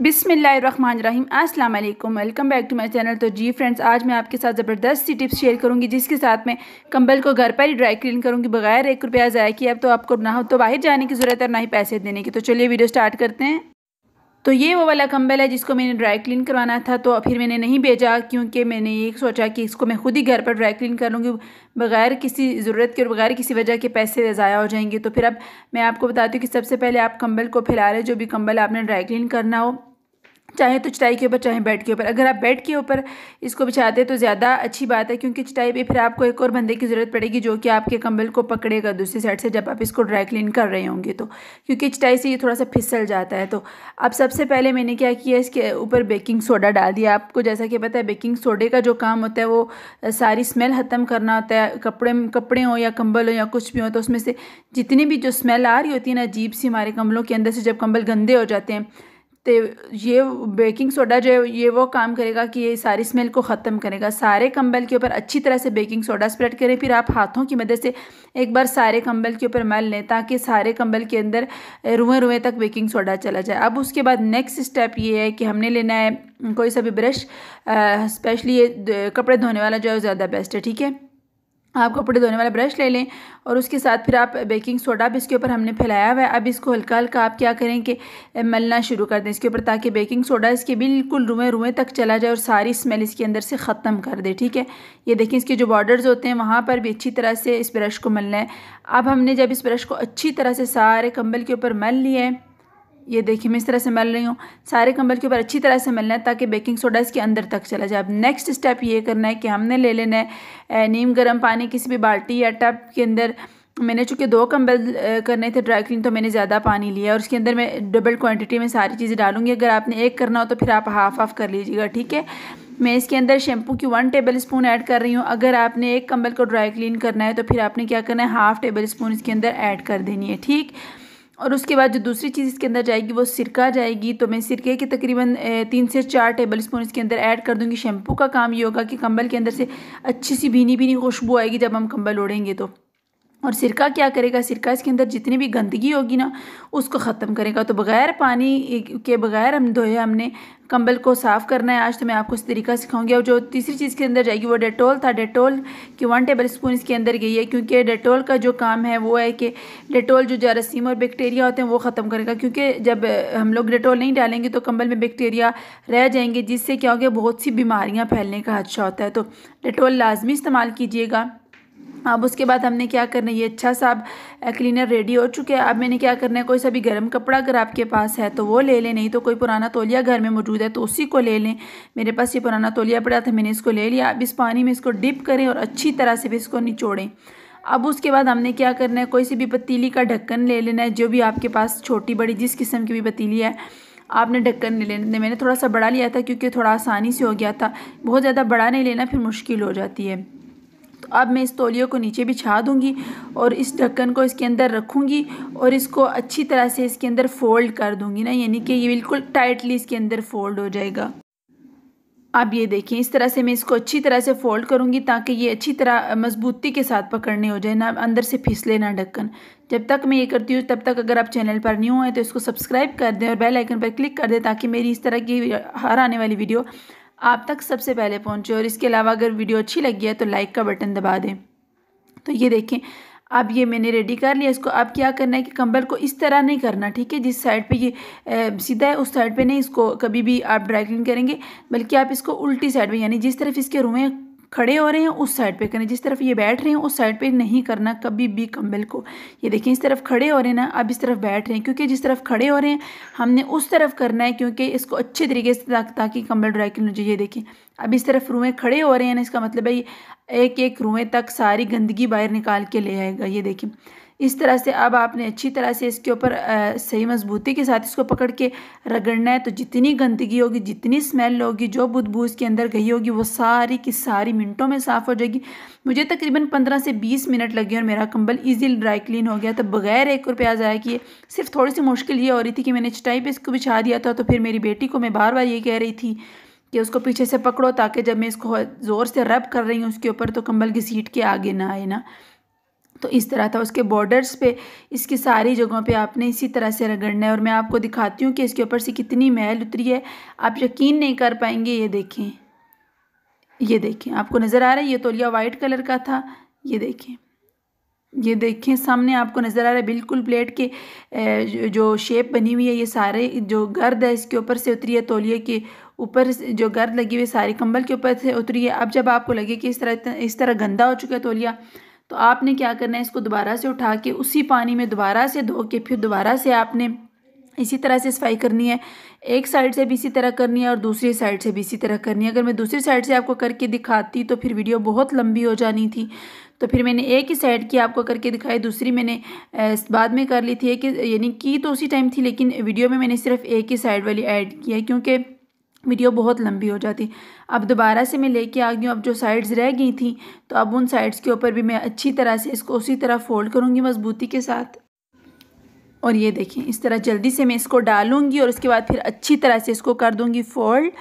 बिसमीम अस्सलाम वालेकुम welcome back to my channel तो जी फ्रेंड्स आज मैं आपके साथ ज़बरदस्त सी टिप्स शेयर करूंगी जिसके साथ मैं कंबल को घर पर ही ड्राई क्लीन करूंगी बगैर एक रुपया ज़ाया किया अब तो आपको ना हो तो बाहर जाने की ज़रूरत है और ना ही पैसे देने की तो चलिए वीडियो स्टार्ट करते हैं तो ये वो वाला कंबल है जिसको मैंने ड्राई क्लीन करवाना था तो फिर मैंने नहीं भेजा क्योंकि मैंने ये सोचा कि इसको मैं खुद ही घर पर ड्राई क्लीन कर लूँगी बगैर किसी ज़रूरत के और बगैर किसी वजह के पैसे ज़ाया हो जाएंगे तो फिर अब मैं आपको बताती हूँ कि सबसे पहले आप कंबल को फैला रहे जो भी कंबल आपने ड्राई क्लीन करना हो चाहे तो चटाई के ऊपर चाहे बेड के ऊपर अगर आप बेड के ऊपर इसको बिछाते हैं तो ज़्यादा अच्छी बात है क्योंकि चटाई पे फिर आपको एक और बंदे की ज़रूरत पड़ेगी जो कि आपके कंबल को पकड़ेगा दूसरी साइड से जब आप इसको ड्राई क्लीन कर रहे होंगे तो क्योंकि चटाई से ये थोड़ा सा फिसल जाता है तो अब सबसे पहले मैंने क्या किया इसके ऊपर बेकिंग सोडा डाल दिया आपको जैसा कि पता है बेकिंग सोडे का जो काम होता है वो सारी स्मेल ख़त्म करना होता है कपड़े कपड़े हों या कंबल हो या कुछ भी हो तो उसमें से जितनी भी जो स्मेल आ रही होती है ना अजीब सी हमारे कम्बलों के अंदर से जब कंबल गंदे हो जाते हैं तो ये बेकिंग सोडा जो है ये वो काम करेगा कि ये सारी स्मेल को ख़त्म करेगा सारे कंबल के ऊपर अच्छी तरह से बेकिंग सोडा स्प्रेड करें फिर आप हाथों की मदद से एक बार सारे कंबल के ऊपर मल लें ताकि सारे कंबल के अंदर रुएँ रुएँ तक बेकिंग सोडा चला जाए अब उसके बाद नेक्स्ट स्टेप ये है कि हमने लेना है कोई सा भी ब्रश स्पेशली ये कपड़े धोने वाला जो है ज़्यादा बेस्ट है ठीक है आप कपड़े धोने वाला ब्रश ले लें और उसके साथ फिर आप बेकिंग सोडा भी इसके ऊपर हमने फैलाया हुआ है अब इसको हल्का हल्का आप क्या करें कि मलना शुरू कर दें इसके ऊपर ताकि बेकिंग सोडा इसके बिल्कुल रुएँ रुएँ तक चला जाए और सारी स्मेल इसके अंदर से ख़त्म कर दे ठीक है ये देखें इसके जो बॉर्डर्स होते हैं वहाँ पर भी अच्छी तरह से इस ब्रश को मलना है अब हमने जब इस ब्रश को अच्छी तरह से सारे कम्बल के ऊपर मल लिया है ये देखिए मैं इस तरह से मिल रही हूँ सारे कंबल के ऊपर अच्छी तरह से मिलना है ताकि बेकिंग सोडा इसके अंदर तक चला जाए अब नेक्स्ट स्टेप ये करना है कि हमने ले लेना है नीम गर्म पानी किसी भी बाल्टी या टब के अंदर मैंने चूँकि दो कंबल करने थे ड्राई क्लीन तो मैंने ज़्यादा पानी लिया और उसके अंदर मैं डबल क्वान्टिटी में सारी चीज़ें डालूंगी अगर आपने एक करना हो तो फिर आप हाफ हाफ कर लीजिएगा ठीक है मैं इसके अंदर शैम्पू की वन टेबल स्पून ऐड कर रही हूँ अगर आपने एक कंबल को ड्राई क्लीन करना है तो फिर आपने क्या करना है हाफ़ टेबल स्पून इसके अंदर ऐड कर देनी है ठीक और उसके बाद जो दूसरी चीज़ इसके अंदर जाएगी वो सिरका जाएगी तो मैं सिरके के तकरीबन तीन से चार टेबल स्पून इसके अंदर ऐड कर दूँगी शैम्पू का काम ये होगा कि कंबल के अंदर से अच्छी सी भीनी भीनी खुशबू आएगी जब हम कंबल ओढ़ेंगे तो और सिरका क्या करेगा सिरका इसके अंदर जितनी भी गंदगी होगी ना उसको ख़त्म करेगा तो बगैर पानी के बगैर हम धोए हमने कंबल को साफ़ करना है आज तो मैं आपको इस तरीका सिखाऊंगी और जो तीसरी चीज़ के अंदर जाएगी वो डेटोल था डेटोल की वन टेबल स्पून इसके अंदर गई है क्योंकि डेटोल का जो काम है वो है कि डेटोल जो जरासीम और बैक्टीरिया होते हैं वो ख़त्म करेगा क्योंकि जब हम लोग डेटोल नहीं डालेंगे तो कंबल में बैक्टीरिया रह जाएंगे जिससे क्या होगा बहुत सी बीमारियाँ फैलने का खदशा होता है तो डेटोल लाजमी इस्तेमाल कीजिएगा अब उसके बाद हमने क्या करना है ये अच्छा सा अब क्लीनर रेडी हो चुके हैं अब मैंने क्या करना है कोई सा भी गर्म कपड़ा अगर आपके पास है तो वो ले लें नहीं तो कोई पुराना तोलिया घर में मौजूद है तो उसी को ले लें मेरे पास ये पुराना तोलिया पड़ा था मैंने इसको ले लिया अब इस पानी में इसको डिप करें और अच्छी तरह से भी इसको निचोड़ें अब उसके बाद हमने क्या करना है कोई सी भी पतीली का ढक्कन ले लेना है जो भी आपके पास छोटी बड़ी जिस किस्म की भी पतीली है आपने ढक्कन नहीं लेना मैंने थोड़ा सा बड़ा लिया था क्योंकि थोड़ा आसानी से हो गया था बहुत ज़्यादा बड़ा नहीं लेना फिर मुश्किल हो जाती है अब मैं इस तौलियों को नीचे बिछा दूँगी और इस ढक्कन को इसके अंदर रखूँगी और इसको अच्छी तरह से इसके अंदर फ़ोल्ड कर दूँगी ना यानी कि ये बिल्कुल टाइटली इसके अंदर फ़ोल्ड हो जाएगा आप ये देखें इस तरह से मैं इसको अच्छी तरह से फ़ोल्ड करूँगी ताकि ये अच्छी तरह मजबूती के साथ पकड़ने हो जाए ना अंदर से फिसले ना ढक्कन जब तक मैं ये करती हूँ तब तक अगर आप चैनल पर न्यू हैं तो इसको सब्सक्राइब कर दें और बेल आइकन पर क्लिक कर दें ताकि मेरी इस तरह की हर आने वाली वीडियो आप तक सबसे पहले पहुँचे और इसके अलावा अगर वीडियो अच्छी लगी है तो लाइक का बटन दबा दें तो ये देखें अब ये मैंने रेडी कर लिया इसको अब क्या करना है कि कंबल को इस तरह नहीं करना ठीक है जिस साइड पे ये सीधा है उस साइड पे नहीं इसको कभी भी आप ड्राई क्लीन करेंगे बल्कि आप इसको उल्टी साइड पे यानी जिस तरफ इसके रुएँ खड़े हो रहे हैं उस साइड पे करें जिस तरफ ये बैठ रहे हैं उस साइड पे नहीं करना कभी भी कंबल को ये देखें इस तरफ खड़े हो रहे हैं ना अब इस तरफ बैठ रहे हैं क्योंकि जिस तरफ खड़े हो रहे हैं हमने उस तरफ करना है क्योंकि इसको अच्छे तरीके से ताकि कंबल ड्राई क्लीनर जो ये देखें अब इस तरफ रुएँ खड़े हो रहे हैं ना इसका मतलब है एक एक रुएँ तक सारी गंदगी बाहर निकाल के ले आएगा ये देखें इस तरह से अब आपने अच्छी तरह से इसके ऊपर सही मजबूती के साथ इसको पकड़ के रगड़ना है तो जितनी गंदगी होगी जितनी स्मेल होगी जो बुदबू इसके अंदर गई होगी वो सारी की सारी मिनटों में साफ़ हो जाएगी मुझे तकरीबन पंद्रह से बीस मिनट लगे और मेरा कंबल ईजिली ड्राई क्लीन हो गया तो बगैर एक रुपया ज़ाया किए सिर्फ थोड़ी सी मुश्किल ये हो रही थी कि मैंने चटाई पर इसको बिछा दिया था तो फिर मेरी बेटी को मैं बार बार ये कह रही थी कि उसको पीछे से पकड़ो ताकि जब मैं इसको ज़ोर से रब कर रही हूँ उसके ऊपर तो कंबल की सीट के आगे ना आए ना तो इस तरह था उसके बॉर्डर्स पे इसकी सारी जगहों पे आपने इसी तरह से रगड़ना है और मैं आपको दिखाती हूँ कि इसके ऊपर से कितनी मैल उतरी है आप यकीन नहीं कर पाएंगे ये देखें ये देखें आपको नज़र आ रहा है ये तोलिया वाइट कलर का था ये देखें ये देखें सामने आपको नज़र आ रहा है बिल्कुल प्लेट के जो शेप बनी हुई है ये सारे जो गर्द है इसके ऊपर से उतरी है तोलिए के ऊपर जो गर्द लगी हुई है सारे कंबल के ऊपर से उतरी है अब जब आपको लगे कि इस तरह इस तरह गंदा हो चुका है तोलिया तो आपने क्या करना है इसको दोबारा से उठा के उसी पानी में दोबारा से धो के फिर दोबारा से आपने इसी तरह से सफाई करनी है एक साइड से भी इसी तरह करनी है और दूसरी साइड से भी इसी तरह करनी है अगर मैं दूसरी साइड से आपको करके दिखाती तो फिर वीडियो बहुत लंबी हो जानी थी तो फिर मैंने एक ही साइड की आपको करके दिखाई दूसरी मैंने बाद में कर ली थी कि यानी की तो उसी टाइम थी लेकिन वीडियो में मैंने सिर्फ एक ही साइड वाली ऐड की है क्योंकि वीडियो बहुत लंबी हो जाती अब दोबारा से मैं लेके आ गई हूँ अब जो साइड्स रह गई थी तो अब उन साइड्स के ऊपर भी मैं अच्छी तरह से इसको उसी तरह फ़ोल्ड करूँगी मज़बूती के साथ और ये देखें इस तरह जल्दी से मैं इसको डालूँगी और उसके बाद फिर अच्छी तरह से इसको कर दूँगी फ़ोल्ड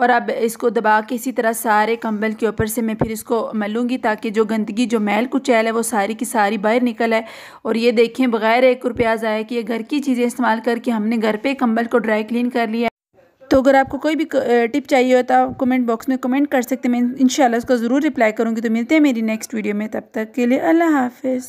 और अब इसको दबा के इसी तरह सारे कंबल के ऊपर से मैं फिर इसको मलूँगी ताकि जो गंदगी जो मैल कुचैल है वो सारी की सारी बाहर निकल आए और ये देखें बग़ैर एक रुपया ज़ाया कि ये घर की चीज़ें इस्तेमाल करके हमने घर पे कंबल को ड्राई क्लीन कर लिया तो अगर आपको कोई भी टिप चाहिए हो तो आप कमेंट बॉक्स में कमेंट कर सकते हैं मैं इंशाल्लाह उसका ज़रूर रिप्लाई करूँगी तो मिलते हैं मेरी नेक्स्ट वीडियो में तब तक के लिए अल्लाह हाफिज़